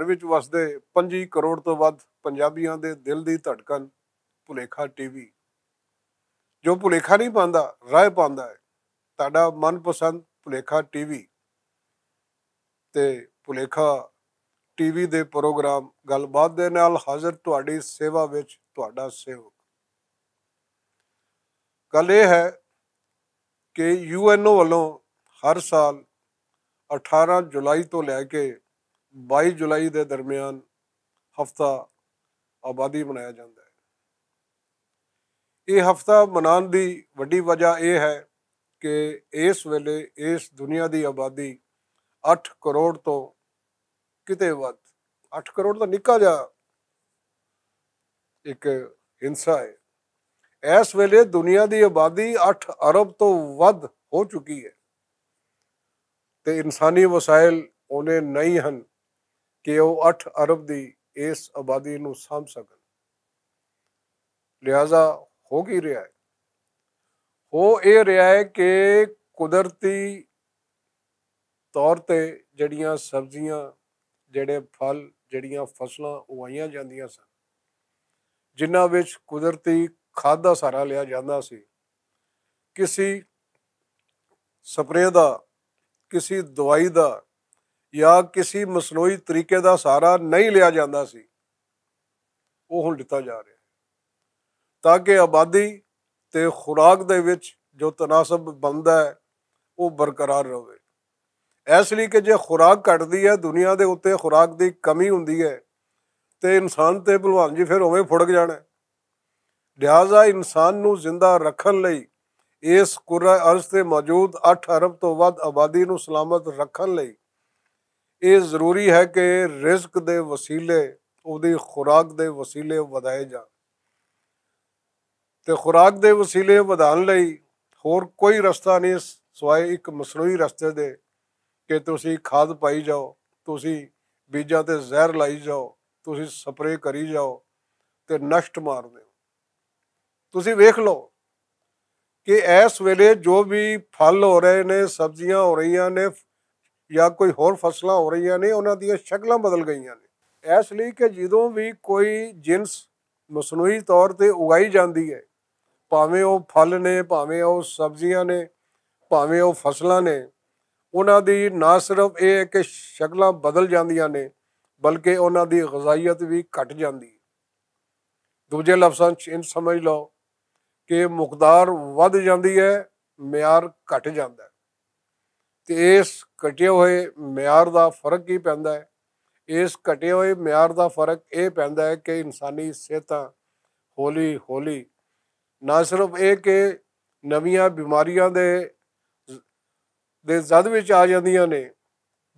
ਘਰ ਵਿੱਚ ਵਸਦੇ 5 ਕਰੋੜ ਤੋਂ ਵੱਧ ਪੰਜਾਬੀਆਂ ਦੇ ਦਿਲ ਦੀ ਧੜਕਨ ਭੁਲੇਖਾ ਟੀਵੀ ਜੋ ਭੁਲੇਖਾ ਨਹੀਂ ਪਾਉਂਦਾ ਰਾਹ ਪਾਉਂਦਾ ਹੈ ਤੁਹਾਡਾ ਮਨਪਸੰਦ ਭੁਲੇਖਾ ਟੀਵੀ ਤੇ ਭੁਲੇਖਾ ਟੀਵੀ ਦੇ ਪ੍ਰੋਗਰਾਮ ਗੱਲਬਾਤ ਦੇ ਨਾਲ ਹਾਜ਼ਰ ਤੁਹਾਡੀ ਸੇਵਾ ਵਿੱਚ ਤੁਹਾਡਾ ਸੇਵਕ ਗੱਲ ਇਹ ਹੈ ਕਿ ਯੂਐਨਓ ਵੱਲੋਂ ਹਰ ਸਾਲ 18 ਜੁਲਾਈ ਤੋਂ ਲੈ ਕੇ 22 ਜੁਲਾਈ ਦੇ ਦਰਮਿਆਨ ਹਫਤਾ ਆਬਾਦੀ ਮਨਾਇਆ ਜਾਂਦਾ ਹੈ ਇਹ ਹਫਤਾ ਮਨਾਉਣ ਦੀ ਵੱਡੀ ਵਜ੍ਹਾ ਇਹ ਹੈ ਕਿ ਇਸ ਵੇਲੇ ਇਸ ਦੁਨੀਆ ਦੀ ਆਬਾਦੀ 8 ਕਰੋੜ ਤੋਂ ਕਿਤੇ ਵੱਧ 8 ਕਰੋੜ ਦਾ ਨਿੱਕਾ ਜਿਹਾ ਇੱਕ ਹਿੰਸਾ ਹੈ ਇਸ ਵੇਲੇ ਦੁਨੀਆ ਦੀ ਆਬਾਦੀ 8 ਅਰਬ ਤੋਂ ਵੱਧ ਹੋ ਚੁੱਕੀ ਹੈ ਤੇ ਇਨਸਾਨੀ ਵਸਾਇਲ ਉਹਨੇ ਨਹੀਂ ਹਨ ਕਿ ਉਹ 8 ਅਰਬ ਦੀ ਇਸ ਆਬਾਦੀ ਨੂੰ ਸਾਂਭ ਸਕਣ ਲਿਆਜ਼ਾ ਹੋ ਕੀ ਰਿਹਾ ਹੈ ਹੋ ਇਹ ਰਿਹਾ ਹੈ ਕਿ ਕੁਦਰਤੀ ਤੌਰ ਤੇ ਜਿਹੜੀਆਂ ਸਬਜ਼ੀਆਂ ਜਿਹੜੇ ਫਲ ਜਿਹੜੀਆਂ ਫਸਲਾਂ ਉਗਾਈਆਂ ਜਾਂਦੀਆਂ ਸਨ ਜਿਨ੍ਹਾਂ ਵਿੱਚ ਕੁਦਰਤੀ ਖਾਦ ਦਾ ਸਾਰਾ ਲਿਆ ਜਾਂਦਾ ਸੀ ਕਿਸੇ ਸਪਰੇ ਦਾ ਕਿਸੇ ਦਵਾਈ ਦਾ ਜਾਂ ਕਿਸੇ ਮਸਨੂਈ ਤਰੀਕੇ ਦਾ ਸਾਰਾ ਨਹੀਂ ਲਿਆ ਜਾਂਦਾ ਸੀ ਉਹ ਹੁਣ ਦਿੱਤਾ ਜਾ ਰਿਹਾ ਤਾਂ ਕਿ ਆਬਾਦੀ ਤੇ ਖੁਰਾਕ ਦੇ ਵਿੱਚ ਜੋ ਤਨਾਸਬ ਬੰਦਾ ਹੈ ਉਹ ਬਰਕਰਾਰ ਰਹੇ ਇਸ ਲਈ ਕਿ ਜੇ ਖੁਰਾਕ ਘਟਦੀ ਹੈ ਦੁਨੀਆ ਦੇ ਉੱਤੇ ਖੁਰਾਕ ਦੀ ਕਮੀ ਹੁੰਦੀ ਹੈ ਤੇ ਇਨਸਾਨ ਤੇ ਭਲਵਾਨ ਜੀ ਫਿਰ ਉਵੇਂ ਫੁੜਕ ਜਾਣਾ ਲਿਆਜ਼ਾ ਇਨਸਾਨ ਨੂੰ ਜ਼ਿੰਦਾ ਰੱਖਣ ਲਈ ਇਸ ਕੁਰਾ ਅਰਸ਼ ਤੇ ਮੌਜੂਦ 8 ਅਰਬ ਤੋਂ ਵੱਧ ਆਬਾਦੀ ਨੂੰ ਸਲਾਮਤ ਰੱਖਣ ਲਈ ਇਹ ਜ਼ਰੂਰੀ ਹੈ ਕਿ ਰਿਸਕ ਦੇ ਵਸੀਲੇ ਉਹਦੀ ਖੁਰਾਕ ਦੇ ਵਸੀਲੇ ਵਧਾਏ ਜਾਣ ਤੇ ਖੁਰਾਕ ਦੇ ਵਸੀਲੇ ਵਧਾਉਣ ਲਈ ਹੋਰ ਕੋਈ ਰਸਤਾ ਨਹੀਂ ਸਵਾਏ ਇੱਕ ਮਸਰੂਈ ਰਸਤੇ ਦੇ ਕਿ ਤੁਸੀਂ ਖਾਦ ਪਾਈ ਜਾਓ ਤੁਸੀਂ ਬੀਜਾਂ ਤੇ ਜ਼ਹਿਰ ਲਾਈ ਜਾਓ ਤੁਸੀਂ ਸਪਰੇਅ ਕਰੀ ਜਾਓ ਤੇ ਨਸ਼ਟ ਮਾਰਦੇ ਹੋ ਤੁਸੀਂ ਵੇਖ ਲਓ ਕਿ ਇਸ ਵੇਲੇ ਜੋ ਵੀ ਫਲ ਹੋ ਰਹੇ ਨੇ ਸਬਜ਼ੀਆਂ ਹੋ ਰਹੀਆਂ ਨੇ ਜਾਂ ਕੋਈ ਹੋਰ ਫਸਲਾਂ ਹੋ ਰਹੀਆਂ ਨੇ ਉਹਨਾਂ ਦੀਆਂ ਸ਼ਕਲਾਂ ਬਦਲ ਗਈਆਂ ਨੇ ਇਸ ਲਈ ਕਿ ਜਦੋਂ ਵੀ ਕੋਈ ਜਿੰਸ ਮਸਨੂਈ ਤੌਰ ਤੇ ਉਗਾਈ ਜਾਂਦੀ ਹੈ ਭਾਵੇਂ ਉਹ ਫਲ ਨੇ ਭਾਵੇਂ ਉਹ ਸਬਜ਼ੀਆਂ ਨੇ ਭਾਵੇਂ ਉਹ ਫਸਲਾਂ ਨੇ ਉਹਨਾਂ ਦੀ ਨਾ ਸਿਰਫ ਇਹ ਹੈ ਕਿ ਸ਼ਕਲਾਂ ਬਦਲ ਜਾਂਦੀਆਂ ਨੇ ਬਲਕਿ ਉਹਨਾਂ ਦੀ ਗਜ਼ਾਈਅਤ ਵੀ ਘਟ ਜਾਂਦੀ ਹੈ ਦੂਜੇ ਲਫ਼ਜ਼ਾਂ 'ਚ ਇਹ ਸਮਝ ਲਓ ਕਿ ਮੁਕਦਾਰ ਵੱਧ ਜਾਂਦੀ ਹੈ ਮਿਆਰ ਘਟ ਜਾਂਦਾ ਹੈ ਤੇ ਇਸ ਘਟੇ ਹੋਏ ਮਿਆਰ ਦਾ ਫਰਕ ਕੀ ਪੈਂਦਾ ਹੈ ਇਸ ਘਟੇ ਹੋਏ ਮਿਆਰ ਦਾ ਫਰਕ ਇਹ ਪੈਂਦਾ ਹੈ ਕਿ ਇਨਸਾਨੀ ਸਿਹਤਾਂ ਹੌਲੀ ਹੌਲੀ ਨਾ ਸਿਰਫ ਇਹ ਕਿ ਨਵੀਆਂ ਬਿਮਾਰੀਆਂ ਦੇ ਦੇ ਜ਼ਦ ਵਿੱਚ ਆ ਜਾਂਦੀਆਂ ਨੇ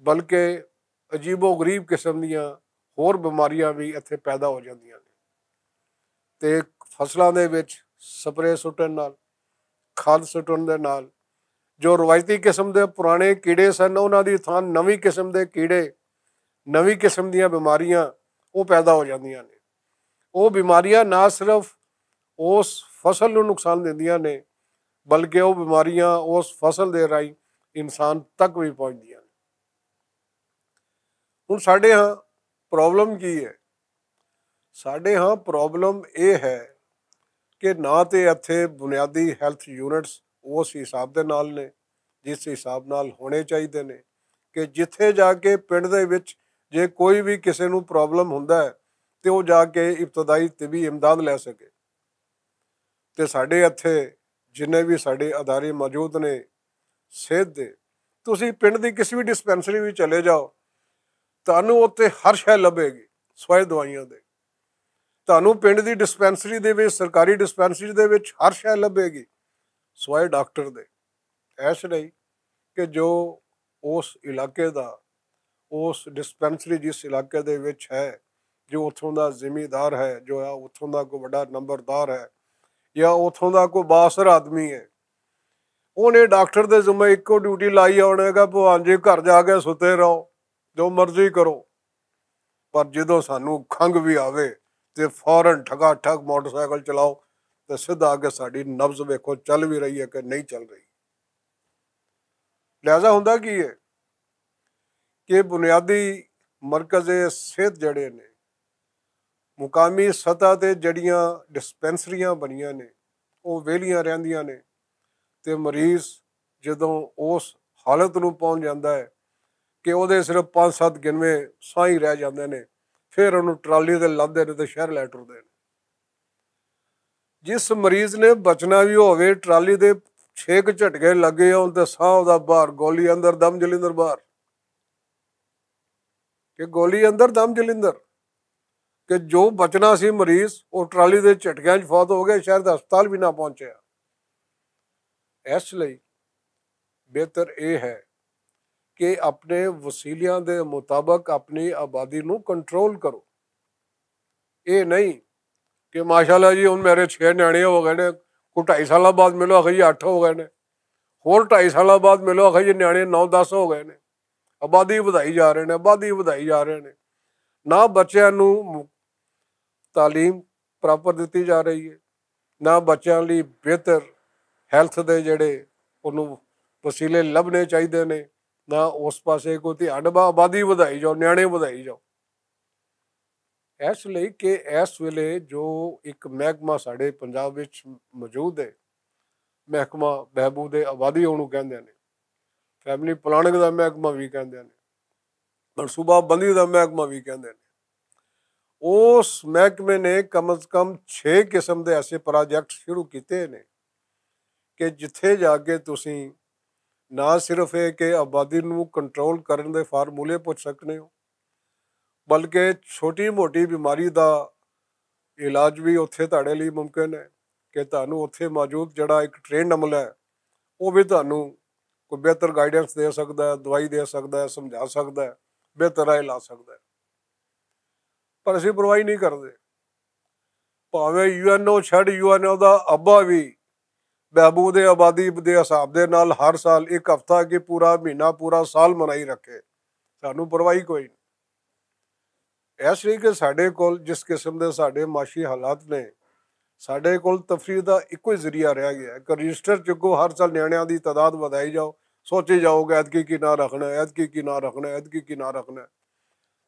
ਬਲਕਿ ਅਜੀਬੋ ਗਰੀਬ ਕਿਸਮ ਦੀਆਂ ਹੋਰ ਬਿਮਾਰੀਆਂ ਵੀ ਇੱਥੇ ਪੈਦਾ ਹੋ ਜਾਂਦੀਆਂ ਨੇ ਤੇ ਫਸਲਾਂ ਦੇ ਵਿੱਚ ਸਪਰੇ ਸੁੱਟਣ ਨਾਲ ਖਾਦ ਸੁੱਟਣ ਦੇ ਨਾਲ ਜੋ ਰਵਾਇਤੀ ਕਿਸਮ ਦੇ ਪੁਰਾਣੇ ਕੀੜੇ ਸਨ ਉਹਨਾਂ ਦੀ ਥਾਂ ਨਵੀਂ ਕਿਸਮ ਦੇ ਕੀੜੇ ਨਵੀਂ ਕਿਸਮ ਦੀਆਂ ਬਿਮਾਰੀਆਂ ਉਹ ਪੈਦਾ ਹੋ ਜਾਂਦੀਆਂ ਨੇ ਉਹ ਬਿਮਾਰੀਆਂ ਨਾ ਸਿਰਫ ਉਸ ਫਸਲ ਨੂੰ ਨੁਕਸਾਨ ਦਿੰਦੀਆਂ ਨੇ ਬਲਕਿ ਉਹ ਬਿਮਾਰੀਆਂ ਉਸ ਫਸਲ ਦੇ ਰਾਈ ਇਨਸਾਨ ਤੱਕ ਵੀ ਪਹੁੰਚਦੀਆਂ ਨੇ ਹੁਣ ਸਾਡੇ ਹਾਂ ਪ੍ਰੋਬਲਮ ਕੀ ਹੈ ਸਾਡੇ ਹਾਂ ਪ੍ਰੋਬਲਮ ਇਹ ਹੈ ਕਿ ਨਾ ਤੇ ਇੱਥੇ ਬੁਨਿਆਦੀ ਹੈਲਥ ਯੂਨਿਟਸ ਉਸ ਹਿਸਾਬ ਦੇ ਨਾਲ ਨੇ ਜਿਸ ਹਿਸਾਬ ਨਾਲ ਹੋਣੇ ਚਾਹੀਦੇ ਨੇ ਕਿ ਜਿੱਥੇ ਜਾ ਕੇ ਪਿੰਡ ਦੇ ਵਿੱਚ ਜੇ ਕੋਈ ਵੀ ਕਿਸੇ ਨੂੰ ਪ੍ਰੋਬਲਮ ਹੁੰਦਾ ਹੈ ਤੇ ਉਹ ਜਾ ਕੇ ਇਬਤਦਾਈ ਵੀ ਇਮਦਾਦ ਲੈ ਸਕੇ ਤੇ ਸਾਡੇ ਇੱਥੇ ਜਿੰਨੇ ਵੀ ਸਾਡੇ ਅਦਾਰੇ ਮੌਜੂਦ ਨੇ ਸਿੱਧ ਤੁਸੀਂ ਪਿੰਡ ਦੀ ਕਿਸੇ ਵੀ ਡਿਸਪੈਂਸਰੀ ਵਿੱਚ ਚਲੇ ਜਾਓ ਤੁਹਾਨੂੰ ਉੱਥੇ ਹਰ ਸ਼ੈ ਲੱਭੇਗੀ ਸਵੈ ਦਵਾਈਆਂ ਦੇ ਤੁਹਾਨੂੰ ਪਿੰਡ ਦੀ ਡਿਸਪੈਂਸਰੀ ਦੇ ਵਿੱਚ ਸਰਕਾਰੀ ਡਿਸਪੈਂਸਰੀ ਦੇ ਵਿੱਚ ਹਰ ਸ਼ੈ ਲੱਭੇਗੀ ਸਵਾਏ ਡਾਕਟਰ ਦੇ ਐਸ ਲਈ ਕਿ ਜੋ ਉਸ ਇਲਾਕੇ ਦਾ ਉਸ ਡਿਸਪੈਂਸਰੀ ਜਿਸ ਇਲਾਕੇ ਦੇ ਵਿੱਚ ਹੈ ਜੋ ਉਥੋਂ ਦਾ ਜ਼ਿੰਮੇਦਾਰ ਹੈ ਜੋ ਆ ਉਥੋਂ ਦਾ ਕੋ ਵੱਡਾ ਨੰਬਰਦਾਰ ਹੈ ਜਾਂ ਉਥੋਂ ਦਾ ਕੋ ਬਾਸਰ ਆਦਮੀ ਹੈ ਉਹਨੇ ਡਾਕਟਰ ਦੇ ਜ਼ਿੰਮੇ ਇੱਕੋ ਡਿਊਟੀ ਲਾਈ ਆਉਣੇਗਾ ਭਵਾਨ ਜੀ ਘਰ ਜਾ ਕੇ ਸੁੱਤੇ ਰਹੋ ਜੋ ਮਰਜ਼ੀ ਕਰੋ ਪਰ ਜਦੋਂ ਸਾਨੂੰ ਖੰਗ ਵੀ ਆਵੇ ਤੇ ਫੌਰਨ ਠਗਾ ਠਗ ਮੋਟਰਸਾਈਕਲ ਚਲਾਓ ਤੇ ਸਿੱਧਾ ਅੱਗੇ ਸਾਡੀ ਨਬਜ਼ ਵੇਖੋ ਚੱਲ ਵੀ ਰਹੀ ਹੈ ਕਿ ਨਹੀਂ ਚੱਲ ਰਹੀ ਲਿਆਜ਼ਾ ਹੁੰਦਾ ਕੀ ਹੈ ਕਿ ਬੁਨਿਆਦੀ ਮਰਕਜ਼ ਸਿਹਤ ਜਿਹੜੇ ਨੇ ਮੁਕਾਮੀ ਸਤਾ ਤੇ ਜੜੀਆਂ ਡਿਸਪੈਂਸਰੀਆਂ ਬਣੀਆਂ ਨੇ ਉਹ ਵੇਲੀਆਂ ਰਹਿੰਦੀਆਂ ਨੇ ਤੇ ਮਰੀਜ਼ ਜਦੋਂ ਉਸ ਹਾਲਤ ਨੂੰ ਪਹੁੰਚ ਜਾਂਦਾ ਹੈ ਕਿ ਉਹਦੇ ਸਿਰਫ 5-7 ਗਿਣਵੇਂ ਸਾਂ ਹੀ ਰਹਿ ਜਾਂਦੇ ਨੇ ਫਿਰ ਉਹਨੂੰ ਟਰਾਲੀ ਤੇ ਲੱਦਦੇ ਨੇ ਤੇ ਸ਼ਹਿਰ ਲੈ ਦੇ ਨੇ ਜਿਸ ਮਰੀਜ਼ ਨੇ ਬਚਣਾ ਵੀ ਹੋਵੇ ਟਰਾਲੀ ਦੇ ਛੇਕ ਝਟਕੇ ਲੱਗੇ ਆ ਤੇ ਸਾਹ ਉਹਦਾ ਬਾਹਰ ਗੋਲੀ ਅੰਦਰ ਦਮ ਜਲਿੰਦਰ ਬਾਹਰ ਕਿ ਗੋਲੀ ਅੰਦਰ ਦਮ ਜਲਿੰਦਰ ਕਿ ਜੋ ਬਚਣਾ ਸੀ ਮਰੀਜ਼ ਉਹ ਟਰਾਲੀ ਦੇ ਝਟਕਿਆਂ 'ਚ ਫੌਤ ਹੋ ਗਿਆ ਸ਼ਹਿਰ ਸ਼ਾਇਦ ਹਸਪਤਾਲ ਵੀ ਨਾ ਪਹੁੰਚਿਆ ਇਸ ਲਈ ਬਿਹਤਰ ਇਹ ਹੈ ਕਿ ਆਪਣੇ ਵਸੀਲਿਆਂ ਦੇ ਮੁਤਾਬਕ ਆਪਣੀ ਆਬਾਦੀ ਨੂੰ ਕੰਟਰੋਲ ਕਰੋ ਇਹ ਨਹੀਂ ਕਿ ਮਾਸ਼ਾਅੱਲਾ ਜੀ ਹੁਣ ਮੇਰੇ 6 ਨਿਆਣੇ ਹੋ ਗਏ ਨੇ ਕੋਈ 2.5 ਸਾਲਾਂ ਬਾਅਦ ਮਿਲੋ ਅਖੇ ਜੀ 8 ਹੋ ਗਏ ਨੇ ਹੋਰ 2.5 ਸਾਲਾਂ ਬਾਅਦ ਮਿਲੋ ਅਖੇ ਜੀ ਨਿਆਣੇ 9-10 ਹੋ ਗਏ ਨੇ ਆਬਾਦੀ ਵਧਾਈ ਜਾ ਰਹੇ ਨੇ ਆਬਾਦੀ ਵਧਾਈ ਜਾ ਰਹੇ ਨੇ ਨਾ ਬੱਚਿਆਂ ਨੂੰ تعلیم ਪ੍ਰਾਪਰ ਦਿੱਤੀ ਜਾ ਰਹੀ ਹੈ ਨਾ ਬੱਚਿਆਂ ਲਈ ਬਿਹਤਰ ਹੈਲਥ ਦੇ ਜਿਹੜੇ ਉਹਨੂੰ ਵਸੀਲੇ ਲੱਭਨੇ ਚਾਹੀਦੇ ਨੇ ਨਾ ਉਸ ਪਾਸੇ ਕੋਈ ਧਿਆਨ ਆਬਾਦੀ ਵਧਾਈ ਜਾਓ ਨਿਆਣੇ ਵਧਾਈ ਜਾਓ ਇਸ ਲਈ ਕਿ ਇਸ ਵੇਲੇ ਜੋ ਇੱਕ ਮਹਿਕਮਾ ਸਾਡੇ ਪੰਜਾਬ ਵਿੱਚ ਮੌਜੂਦ ਹੈ ਮਹਿਕਮਾ ਦੇ ਆਬਾਦੀ ਨੂੰ ਕਹਿੰਦੇ ਨੇ ਫੈਮਿਲੀ ਪਲਾਨਿੰਗ ਦਾ ਮਹਿਕਮਾ ਵੀ ਕਹਿੰਦੇ ਨੇ ਮਨਸੂਬਾ ਬੰਦੀ ਦਾ ਮਹਿਕਮਾ ਵੀ ਕਹਿੰਦੇ ਨੇ ਉਸ ਮਹਿਕਮੇ ਨੇ ਕਮ ਸੇ ਕਮ 6 ਕਿਸਮ ਦੇ ਐਸੇ ਪ੍ਰੋਜੈਕਟ ਸ਼ੁਰੂ ਕੀਤੇ ਨੇ ਕਿ ਜਿੱਥੇ ਜਾ ਕੇ ਤੁਸੀਂ ਨਾ ਸਿਰਫ ਇਹ ਕਿ ਆਬਾਦੀ ਨੂੰ ਕੰਟਰੋਲ ਕਰਨ ਦੇ ਫਾਰਮੂਲੇ ਪੁੱਛ ਸਕਨੇ ਹੋ ਬਲਕਿ ਛੋਟੀ-ਮੋਟੀ ਬਿਮਾਰੀ ਦਾ ਇਲਾਜ ਵੀ ਉੱਥੇ ਤੁਹਾਡੇ ਲਈ ਮੁਮਕਿਨ ਹੈ ਕਿ ਤੁਹਾਨੂੰ ਉੱਥੇ ਮੌਜੂਦ ਜਿਹੜਾ ਇੱਕ ਟ੍ਰੇਨਡ ਅਮਲ ਹੈ ਉਹ ਵੀ ਤੁਹਾਨੂੰ ਕੋਈ ਬਿਹਤਰ ਗਾਈਡੈਂਸ ਦੇ ਸਕਦਾ ਹੈ ਦਵਾਈ ਦੇ ਸਕਦਾ ਹੈ ਸਮਝਾ ਸਕਦਾ ਹੈ ਬਿਹਤਰ ਲਾ ਸਕਦਾ ਹੈ ਪਰ ਅਸੀਂ ਪਰਵਾਹੀ ਨਹੀਂ ਕਰਦੇ ਭਾਵੇਂ ਯੂਐਨਓ ਛੱਡ ਯੂਐਨਓ ਦਾ ਅੱਬਾ ਵੀ ਬਹਿਬੂਦ ਆਬਾਦੀ ਦੇ ਹਿਸਾਬ ਦੇ ਨਾਲ ਹਰ ਸਾਲ ਇੱਕ ਹਫਤਾ ਕਿ ਪੂਰਾ ਮਹੀਨਾ ਪੂਰਾ ਸਾਲ ਮਨਾਈ ਰੱਖੇ ਸਾਨੂੰ ਪਰਵਾਹੀ ਕੋਈ ਨਹੀਂ ਇਸ ਲਈ ਕਿ ਸਾਡੇ ਕੋਲ ਜਿਸ ਕਿਸਮ ਦੇ ਸਾਡੇ ਮਾਸ਼ੀ ਹਾਲਾਤ ਨੇ ਸਾਡੇ ਕੋਲ ਤਫਰੀਹ ਦਾ ਇੱਕੋ ਹੀ ਜ਼ਰੀਆ ਰਹਿ ਗਿਆ ਕਿ ਰਜਿਸਟਰ ਚੁੱਕੋ ਹਰ ਸਾਲ ਨਿਆਣਿਆਂ ਦੀ ਤਦਾਦ ਵਧਾਈ ਜਾਓ ਸੋਚੇ ਜਾਓਗੇ ਐਤਕੀ ਕੀ ਨਾ ਰੱਖਣਾ ਐਤਕੀ ਕੀ ਨਾ ਰੱਖਣਾ ਐਤਕੀ ਕੀ ਨਾ ਰੱਖਣਾ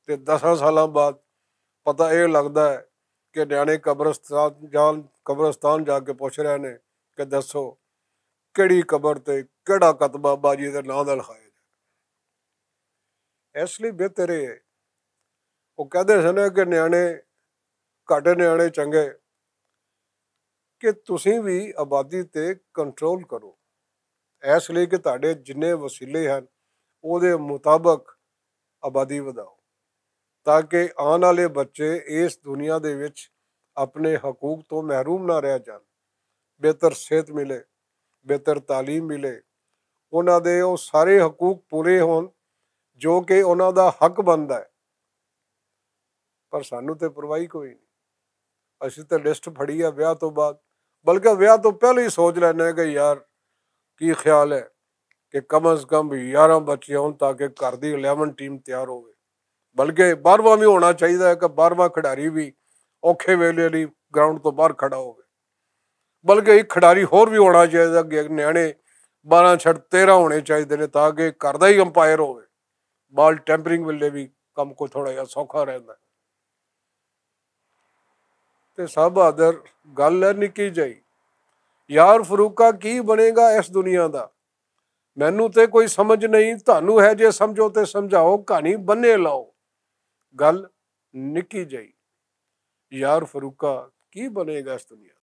ਤੇ 10 ਸਾਲਾਂ ਬਾਅਦ ਪਤਾ ਇਹ ਲੱਗਦਾ ਹੈ ਕਿ ਨਿਆਣੇ ਕਬਰਸਤਾਨ ਜਾਣ ਕਬਰਸਤਾਨ ਜਾ ਕੇ ਪੁੱਛ ਰਹੇ ਨੇ ਕਿ ਦੱਸੋ ਕਿਹੜੀ ਕਬਰ ਤੇ ਕਿਹੜਾ ਕਤਬਾ ਬਾਜੀ ਦੇ ਨਾਂ ਦਾ ਲਿਖਾਇਆ ਜਾਏ ਇਸ ਲਈ ਬਿਹਤਰ ਹੈ ਉਹ ਕਹਦੇ ਸਨ ਕਿ ਨਿਆਣੇ ਘੱਟ ਨਿਆਣੇ ਚੰਗੇ ਕਿ ਤੁਸੀਂ ਵੀ ਆਬਾਦੀ ਤੇ ਕੰਟਰੋਲ ਕਰੋ ਇਸ ਲਈ ਕਿ ਤੁਹਾਡੇ ਜਿੰਨੇ ਵਸੀਲੇ ਹਨ ਉਹਦੇ ਮੁਤਾਬਕ ਆਬਾਦੀ ਵਧਾਓ ਤਾਂ ਕਿ ਆਉਣ ਵਾਲੇ ਬੱਚੇ ਇਸ ਦੁਨੀਆ ਦੇ ਵਿੱਚ ਆਪਣੇ ਹਕੂਕ ਤੋਂ ਮਹਿਰੂਮ ਨਾ ਰਹਿ ਜਾਣ ਬਿਹਤਰ ਸਿਹਤ ਮਿਲੇ ਬਿਹਤਰ تعلیم ਮਿਲੇ ਉਹਨਾਂ ਦੇ ਉਹ ਸਾਰੇ ਹਕੂਕ ਪੂਰੇ ਹੋਣ ਜੋ ਕਿ ਉਹਨਾਂ ਦਾ ਹੱਕ ਬਣਦਾ ਹੈ ਪਰ ਸਾਨੂੰ ਤੇ ਪਰਵਾਹੀ ਕੋਈ ਨਹੀਂ ਅਸੀਂ ਤਾਂ ਲਿਸਟ ਫੜੀ ਆ ਵਿਆਹ ਤੋਂ ਬਾਅਦ ਬਲਕਿ ਵਿਆਹ ਤੋਂ ਪਹਿਲਾਂ ਹੀ ਸੋਚ ਲੈਣਾ ਕਿ ਯਾਰ ਕੀ ਖਿਆਲ ਹੈ ਕਿ ਕਮ ਅਜ਼ ਕਮ 11 ਬੱਚੇ ਹੋਣ ਤਾਂ ਕਿ ਘਰ ਦੀ 11 ਟੀਮ ਤਿਆਰ ਹੋਵੇ ਬਲਕਿ 12ਵਾਂ ਵੀ ਹੋਣਾ ਚਾਹੀਦਾ ਹੈ ਕਿ 12ਵਾਂ ਖਿਡਾਰੀ ਵੀ ਔਖੇ ਵੇਲੇ ਲਈ ਗਰਾਊਂਡ ਤੋਂ ਬਾਹਰ ਖੜਾ ਹੋਵੇ ਬਲਕਿ ਇੱਕ ਖਿਡਾਰੀ ਹੋਰ ਵੀ ਹੋਣਾ ਚਾਹੀਦਾ ਕਿ ਨਿਆਣੇ 12 ਛੱਡ 13 ਹੋਣੇ ਚਾਹੀਦੇ ਨੇ ਤਾਂ ਕਿ ਕਰਦਾ ਹੀ ਅੰਪਾਇਰ ਹੋਵੇ ਬਾਲ ਟੈਂਪਰਿੰਗ ਵੇਲੇ ਵੀ ਕੰਮ ਕੋ ਥੋੜਾ ਜਿਹਾ ਸੌਖਾ ਰਹਿੰਦਾ ਤੇ ਸਭ ਆਦਰ ਗੱਲ ਹੈ ਨਿੱਕੀ ਜਾਈ ਯਾਰ ਫਰੂਕਾ ਕੀ ਬਣੇਗਾ ਇਸ ਦੁਨੀਆ ਦਾ ਮੈਨੂੰ ਤੇ ਕੋਈ ਸਮਝ ਨਹੀਂ ਤੁਹਾਨੂੰ ਹੈ ਜੇ ਸਮਝੋ ਤੇ ਸਮਝਾਓ ਕਹਾਣੀ ਬੰਨੇ ਲਾਓ ਗੱਲ ਨਿੱਕੀ ਜਾਈ ਯਾਰ ਫਰੂਕਾ ਕੀ ਬਣੇਗਾ ਇਸ ਦੁਨੀਆ